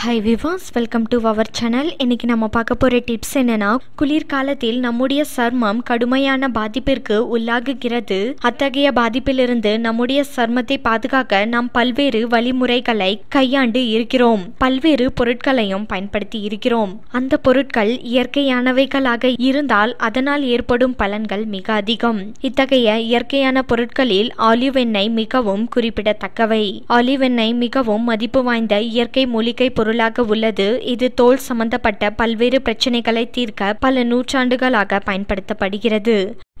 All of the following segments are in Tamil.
high viewers welcome to our channel இன்றைக்கி நம்ம பார்க்க போகிற டிப்ஸ் என்னென்னா குளிர்காலத்தில் நம்முடைய சர்மம் கடுமையான பாதிப்பிற்கு உள்ளாகுகிறது அத்தகைய பாதிப்பிலிருந்து நம்முடைய சர்மத்தை பாதுகாக்க நாம் பல்வேறு வழிமுறைகளை கையாண்டு இருக்கிறோம் பல்வேறு பொருட்களையும் பயன்படுத்தி இருக்கிறோம் அந்த பொருட்கள் இயற்கையானவைகளாக இருந்தால் அதனால் ஏற்படும் பலன்கள் மிக அதிகம் இத்தகைய இயற்கையான பொருட்களில் ஆலிவ் எண்ணெய் மிகவும் குறிப்பிடத்தக்கவை ஆலிவ் எண்ணெய் மிகவும் மதிப்பு வாய்ந்த இயற்கை மூலிகை பொருள் பொருளாக உள்ளது இது தோல் சம்பந்தப்பட்ட பல்வேறு பிரச்சினைகளை தீர்க்க பல நூற்றாண்டுகளாக பயன்படுத்தப்படுகிறது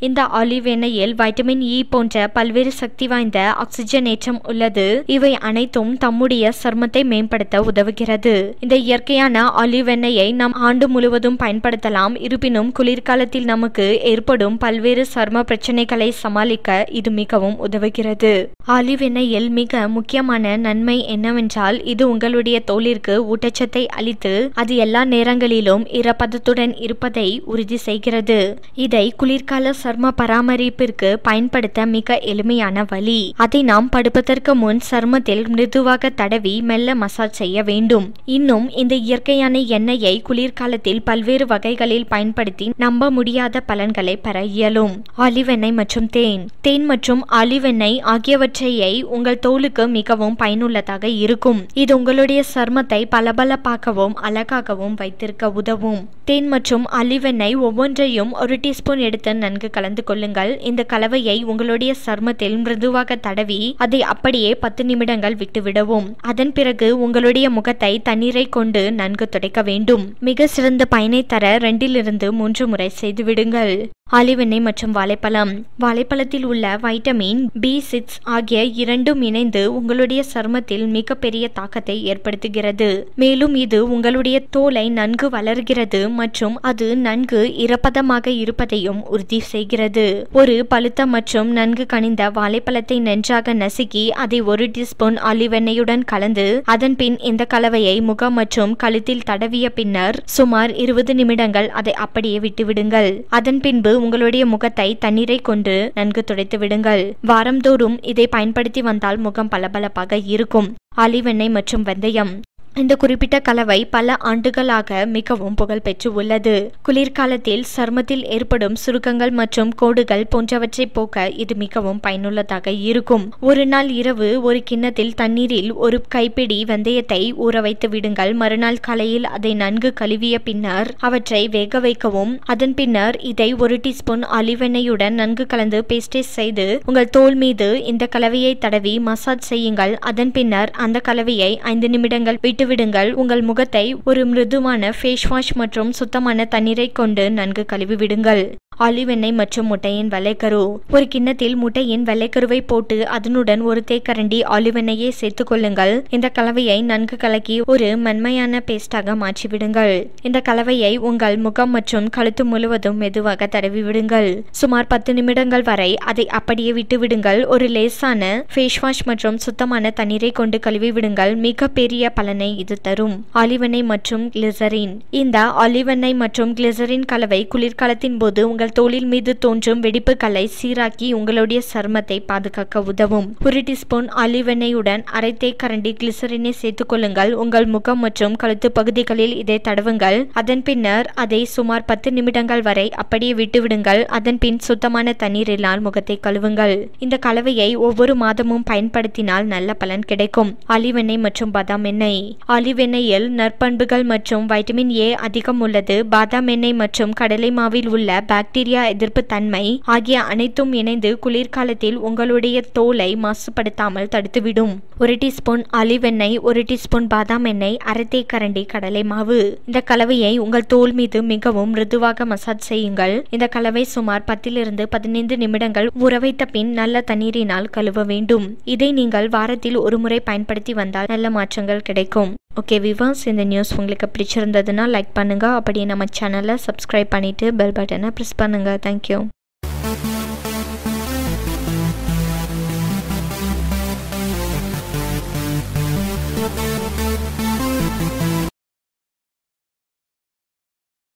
இந்த ஆலிவ் எண்ணெயில் வைட்டமின் இ e போன்ற பல்வேறு சக்தி வாய்ந்த ஆக்சிஜனேற்றம் உள்ளது இவை அனைத்தும் தம்முடைய சர்மத்தை மேம்படுத்த உதவுகிறது இந்த இயற்கையான ஆலிவ் எண்ணெயை நாம் ஆண்டு முழுவதும் பயன்படுத்தலாம் இருப்பினும் குளிர்காலத்தில் நமக்கு ஏற்படும் பல்வேறு சர்ம பிரச்சனைகளை சமாளிக்க இது மிகவும் உதவுகிறது ஆலிவ் எண்ணெயில் மிக முக்கியமான நன்மை என்னவென்றால் இது உங்களுடைய தோளிற்கு ஊட்டச்சத்தை அளித்து அது எல்லா நேரங்களிலும் இரப்பதத்துடன் இருப்பதை உறுதி செய்கிறது இதை குளிர்கால சர்ம பராமரிப்பிற்கு பயன்படுத்த மிக எளிமையான வழி அதை நாம் படுப்பதற்கு முன் சர்மத்தில் மிருதுவாக தடவி மெல்ல மசாஜ் செய்ய வேண்டும் இன்னும் இந்த இயற்கையான எண்ணெயை குளிர்காலத்தில் பல்வேறு வகைகளில் பயன்படுத்தி நம்ப முடியாத பலன்களை பெற இயலும் ஆலிவ் எண்ணெய் மற்றும் தேன் தேன் மற்றும் ஆலிவ் எண்ணெய் ஆகியவற்றையை உங்கள் தோலுக்கு மிகவும் பயனுள்ளதாக இருக்கும் இது உங்களுடைய சர்மத்தை பளபளப்பாகவும் அழகாகவும் வைத்திருக்க உதவும் தேன் மற்றும் ஆலிவ் எண்ணெய் ஒவ்வொன்றையும் ஒரு டீஸ்பூன் எடுத்து நன்கு கலந்து கொள்ளுங்கள் இந்த கலவையை உங்களுடைய சர்மத்தில் மிருதுவாக தடவி அதை அப்படியே பத்து நிமிடங்கள் விட்டுவிடவும் அதன் பிறகு உங்களுடைய முகத்தை தண்ணீரை கொண்டு நன்கு துடைக்க வேண்டும் மிக சிறந்த பயனை தர ரெண்டிலிருந்து மூன்று முறை செய்துவிடுங்கள் ஆலிவெண்ணெய் மற்றும் வாழைப்பழம் வாழைப்பழத்தில் உள்ள வைட்டமின் பி சிக்ஸ் ஆகிய இரண்டும் இணைந்து உங்களுடைய சருமத்தில் மிகப்பெரிய தாக்கத்தை ஏற்படுத்துகிறது மேலும் இது உங்களுடைய தோலை நன்கு வளர்கிறது மற்றும் அது நன்கு இறப்பதமாக இருப்பதையும் உறுதி செய்கிறது செய்கிறது ஒரு பழுத்த மற்றும் நன்கு கனிந்த வாழைப்பழத்தை நன்றாக நசுக்கி அதை ஒரு டீஸ்பூன் ஆலிவெண்ணெயுடன் கலந்து அதன் பின் இந்த கலவையை முகம் மற்றும் கழுத்தில் தடவிய பின்னர் சுமார் இருபது நிமிடங்கள் அதை அப்படியே விட்டுவிடுங்கள் அதன் பின்பு உங்களுடைய முகத்தை தண்ணீரை கொண்டு நன்கு துடைத்து விடுங்கள் வாரந்தோறும் இதை பயன்படுத்தி வந்தால் முகம் பளபளப்பாக இருக்கும் ஆலிவெண்ணெய் மற்றும் வெந்தயம் இந்த குறிப்பிட்ட கலவை பல ஆண்டுகளாக மிகவும் புகழ்பெற்று உள்ளது குளிர்காலத்தில் சருமத்தில் ஏற்படும் சுருக்கங்கள் மற்றும் கோடுகள் போன்றவற்றை போக்க இது மிகவும் பயனுள்ளதாக இருக்கும் ஒரு நாள் இரவு ஒரு கிண்ணத்தில் தண்ணீரில் ஒரு கைப்பிடி வெந்தயத்தை ஊற வைத்து விடுங்கள் மறுநாள் காலையில் அதை நன்கு கழுவிய பின்னர் அவற்றை வேக வைக்கவும் அதன் பின்னர் இதை ஒரு டீஸ்பூன் அலிவெண்ணையுடன் நன்கு கலந்து பேஸ்டே செய்து உங்கள் தோல் மீது இந்த கலவையை தடவி மசாஜ் செய்யுங்கள் அதன் பின்னர் அந்த கலவையை ஐந்து நிமிடங்கள் விட்டு விடுங்கள் உங்கள் முகத்தை ஒரு மிருதுவான ஃபேஸ் வாஷ் மற்றும் சுத்தமான தண்ணீரை கொண்டு நன்கு கழுவி விடுங்கள் ஆலிவ் எண்ணெய் மற்றும் முட்டையின் வெள்ளைக்கரு ஒரு கிண்ணத்தில் முட்டையின் வெள்ளைக்கருவை போட்டு அதனுடன் ஒரு தேக்கரண்டி ஆலிவ் எண்ணெயை சேர்த்துக் கொள்ளுங்கள் இந்த கலவையை நன்கு கலக்கி ஒரு மென்மையான பேஸ்டாக மாற்றிவிடுங்கள் இந்த கலவையை உங்கள் முகம் மற்றும் கழுத்து முழுவதும் மெதுவாக தடவி விடுங்கள் சுமார் பத்து நிமிடங்கள் வரை அதை அப்படியே விட்டுவிடுங்கள் ஒரு லேசான ஃபேஸ் வாஷ் மற்றும் சுத்தமான தண்ணீரை கொண்டு கழுவி விடுங்கள் மிகப்பெரிய பலனை இது தரும் ஆலிவெண்ணெய் மற்றும் கிளிசரின் இந்த ஆலிவெண்ணெய் மற்றும் கிளிசரின் கலவை குளிர்காலத்தின் போது உங்கள் தோளில் மீது தோன்றும் வெடிப்புகளை சீராக்கி உங்களுடைய சருமத்தை பாதுகாக்க உதவும் ஒரு டீஸ்பூன் ஆலிவெண்ணெயுடன் அரைத்தை கரண்டி கிளிசரினை சேர்த்துக்கொள்ளுங்கள் உங்கள் முகம் மற்றும் கழுத்து பகுதிகளில் இதை தடவுங்கள் அதன் பின்னர் அதை சுமார் பத்து நிமிடங்கள் வரை அப்படியே விட்டுவிடுங்கள் அதன் பின் சுத்தமான தண்ணீரினால் முகத்தை கழுவுங்கள் இந்த கலவையை ஒவ்வொரு மாதமும் பயன்படுத்தினால் நல்ல பலன் கிடைக்கும் ஆலிவெண்ணெய் மற்றும் பாதாம் எண்ணெய் ஆலிவெண்ணெயில் நற்பண்புகள் மற்றும் வைட்டமின் ஏ அதிகம் உள்ளது பாதாம் எண்ணெய் மற்றும் கடலை மாவில் உள்ள பாக்டீரியா எதிர்ப்பு தன்மை ஆகிய அனைத்தும் இணைந்து குளிர்காலத்தில் உங்களுடைய தோலை மாசுபடுத்தாமல் தடுத்துவிடும் ஒரு டீஸ்பூன் ஆலிவெண்ணெய் ஒரு டீஸ்பூன் பாதாம் எண்ணெய் அரைத்தே கரண்டி கடலை மாவு இந்த கலவையை உங்கள் தோல் மீது மிகவும் மிருதுவாக மசாஜ் செய்யுங்கள் இந்த கலவை சுமார் பத்திலிருந்து பதினைந்து நிமிடங்கள் உறவைத்த பின் நல்ல தண்ணீரினால் கழுவ வேண்டும் இதை நீங்கள் வாரத்தில் ஒரு முறை பயன்படுத்தி வந்தால் நல்ல மாற்றங்கள் கிடைக்கும் இருக்கும் ஓகே விவாஸ் இந்த நியூஸ் உங்களுக்கு பிடிச்சிருந்ததுன்னா லைக் பண்ணுங்கள் அப்படியே நம்ம சேனலை சப்ஸ்கிரைப் பண்ணிவிட்டு பெல் பட்டனை ப்ரெஸ் பண்ணுங்கள் தேங்க்யூ